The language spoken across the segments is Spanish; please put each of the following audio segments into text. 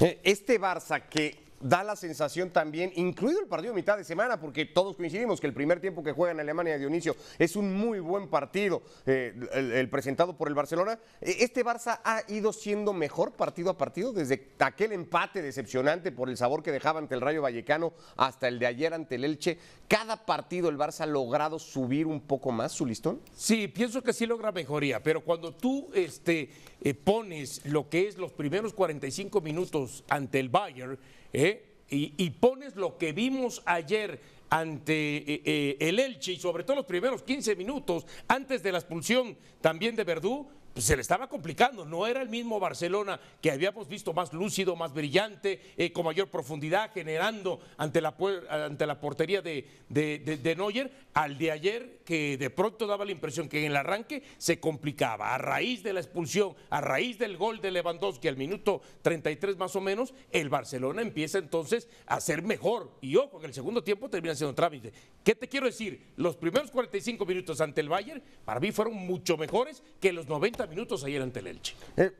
Eh, este Barça que da la sensación también, incluido el partido de mitad de semana, porque todos coincidimos que el primer tiempo que juega en Alemania Dionisio es un muy buen partido, eh, el, presentado por el Barcelona. Eh, este Barça ha ido siendo mejor partido a partido desde aquel empate decepcionante por el sabor que dejaba ante el Rayo Vallecano hasta el de ayer ante el Elche. ¿Cada partido el Barça ha logrado subir un poco más su listón? Sí, pienso que sí logra mejoría, pero cuando tú este, eh, pones lo que es los primeros 45 minutos ante el Bayer eh, y, pones lo que vimos ayer ante eh, el Elche y sobre todo los primeros 15 minutos antes de la expulsión también de Verdú, pues, se le estaba complicando, no era el mismo Barcelona que habíamos visto más lúcido, más brillante, eh, con mayor profundidad, generando ante la, ante la portería de, de, de, Neuer, al de ayer que de pronto daba la impresión que en el arranque se complicaba. A raíz de la expulsión, a raíz del gol de Lewandowski al minuto 33 más o menos, el Barcelona empieza entonces a ser mejor. Y ojo, en el segundo tiempo termina siendo trámite. ¿Qué te quiero decir? Los primeros 45 minutos ante el Bayern para mí fueron mucho mejores que los 90 minutos ayer ante el Elche. Eh,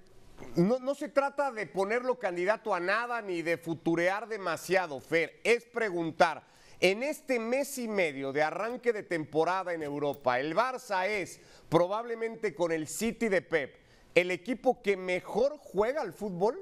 no, no se trata de ponerlo candidato a nada ni de futurear demasiado, Fer. Es preguntar, en este mes y medio de arranque de temporada en Europa, el Barça es probablemente con el City de Pep el equipo que mejor juega al fútbol.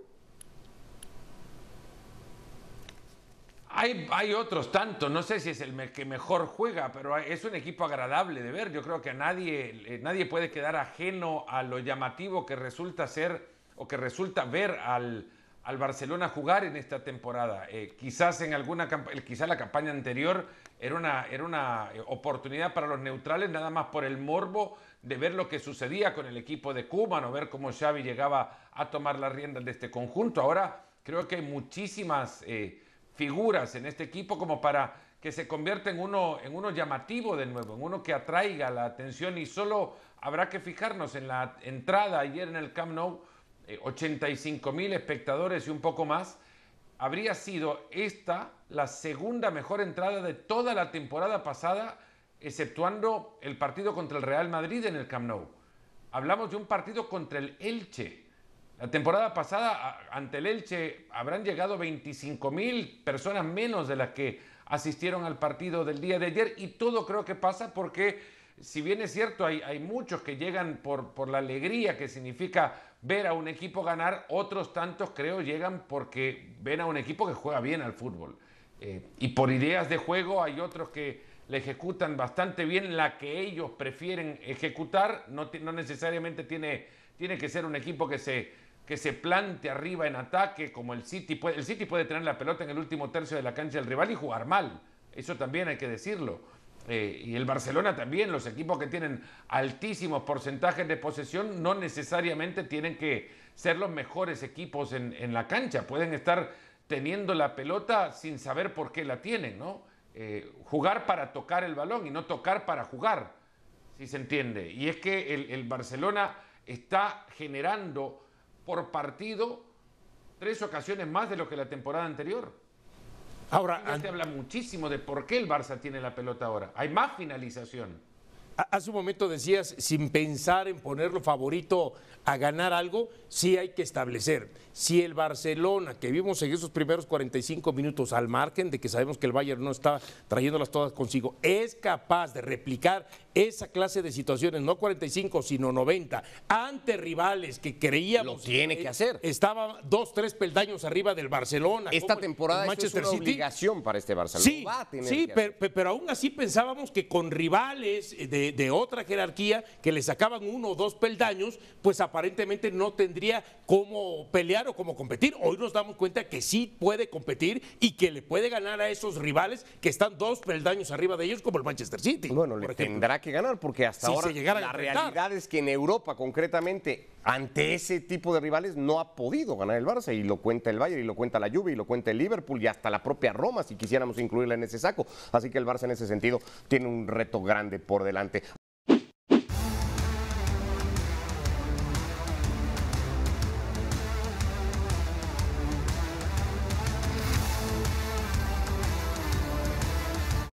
hay, otros tantos, no sé si es el que mejor juega, pero es un equipo agradable de ver. Yo creo que a nadie, eh, nadie puede quedar ajeno a lo llamativo que resulta ser o que resulta ver al, al Barcelona jugar en esta temporada. Eh, quizás en alguna quizá la campaña anterior era una, era una eh, oportunidad para los neutrales, nada más por el morbo de ver lo que sucedía con el equipo de Cuba, no ver cómo Xavi llegaba a tomar las riendas de este conjunto. Ahora creo que hay muchísimas eh, figuras en este equipo como para que se convierta en uno, en uno llamativo de nuevo, en uno que atraiga la atención y solo habrá que fijarnos en la entrada ayer en el Camp Nou, 85 eh, mil espectadores y un poco más, habría sido esta la segunda mejor entrada de toda la temporada pasada, exceptuando el partido contra el Real Madrid en el Camp Nou. Hablamos de un partido contra el Elche la temporada pasada ante el Elche habrán llegado 25 mil personas menos de las que asistieron al partido del día de ayer y todo creo que pasa porque si bien es cierto hay, muchos que llegan por, por la alegría que significa ver a un equipo ganar, otros tantos creo llegan porque ven a un equipo que juega bien al fútbol. Eh, y por ideas de juego hay otros que le ejecutan bastante bien la que ellos prefieren ejecutar, no, no necesariamente tiene, tiene que ser un equipo que se que se plante arriba en ataque, como el City puede, el City puede tener la pelota en el último tercio de la cancha del rival y jugar mal. Eso también hay que decirlo. Eh, y el Barcelona también, los equipos que tienen altísimos porcentajes de posesión no necesariamente tienen que ser los mejores equipos en, la cancha. Pueden estar teniendo la pelota sin saber por qué la tienen, ¿no? Eh, jugar para tocar el balón y no tocar para jugar, si se entiende. Y es que el, el Barcelona está generando por partido tres ocasiones más de lo que la temporada anterior. Ahora, Este habla muchísimo de por qué el Barça tiene la pelota ahora. Hay más finalización. Hace un momento decías, sin pensar en ponerlo favorito a ganar algo, sí hay que establecer. Si el Barcelona, que vimos en esos primeros 45 minutos, al margen de que sabemos que el Bayern no está trayéndolas todas consigo, es capaz de replicar esa clase de situaciones, no 45, sino 90, ante rivales que creíamos. Lo tiene que hacer. Estaba dos, tres peldaños arriba del Barcelona. Esta temporada el Manchester es una obligación para este Barcelona. Sí, sí pero, aún así pensábamos que con rivales eh, de, otra jerarquía que le sacaban uno o dos peldaños, pues aparentemente no tendría cómo pelear o cómo competir. Hoy nos damos cuenta que sí puede competir y que le puede ganar a esos rivales que están dos peldaños arriba de ellos, como el Manchester City. Bueno, le tendrá que que ganar, porque hasta ahora la realidad es que en Europa, concretamente, ante ese tipo de rivales, no ha podido ganar el Barça, y lo cuenta el Bayern, y lo cuenta la Juve, y lo cuenta el Liverpool, y hasta la propia Roma, si quisiéramos incluirla en ese saco. Así que el Barça, en ese sentido, tiene un reto grande por delante.